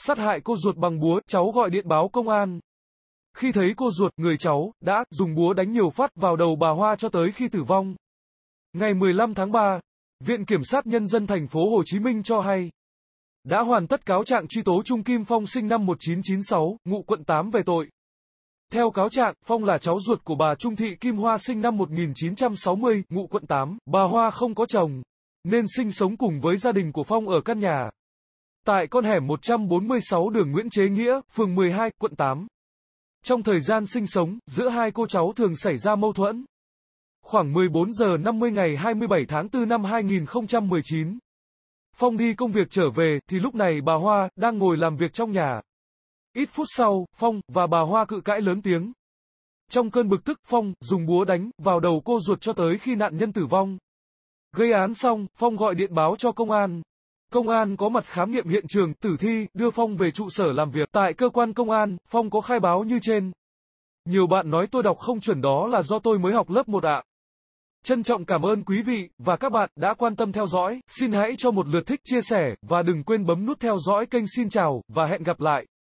sát hại cô ruột bằng búa, cháu gọi điện báo công an. Khi thấy cô ruột, người cháu, đã, dùng búa đánh nhiều phát vào đầu bà Hoa cho tới khi tử vong. Ngày 15 tháng 3, Viện Kiểm sát Nhân dân thành phố Hồ Chí Minh cho hay, đã hoàn tất cáo trạng truy tố Trung Kim Phong sinh năm 1996, ngụ quận 8 về tội. Theo cáo trạng, Phong là cháu ruột của bà Trung Thị Kim Hoa sinh năm 1960, ngụ quận 8, bà Hoa không có chồng, nên sinh sống cùng với gia đình của Phong ở căn nhà tại con hẻm 146 đường Nguyễn Chế Nghĩa, phường 12, quận 8. Trong thời gian sinh sống, giữa hai cô cháu thường xảy ra mâu thuẫn. Khoảng 14 giờ 50 ngày 27 tháng 4 năm 2019, Phong đi công việc trở về, thì lúc này bà Hoa đang ngồi làm việc trong nhà. Ít phút sau, Phong và bà Hoa cự cãi lớn tiếng. Trong cơn bực tức, Phong dùng búa đánh vào đầu cô ruột cho tới khi nạn nhân tử vong. Gây án xong, Phong gọi điện báo cho công an. Công an có mặt khám nghiệm hiện trường tử thi, đưa Phong về trụ sở làm việc. Tại cơ quan công an, Phong có khai báo như trên. Nhiều bạn nói tôi đọc không chuẩn đó là do tôi mới học lớp 1 ạ. À. Trân trọng cảm ơn quý vị và các bạn đã quan tâm theo dõi, xin hãy cho một lượt thích chia sẻ và đừng quên bấm nút theo dõi kênh xin chào và hẹn gặp lại.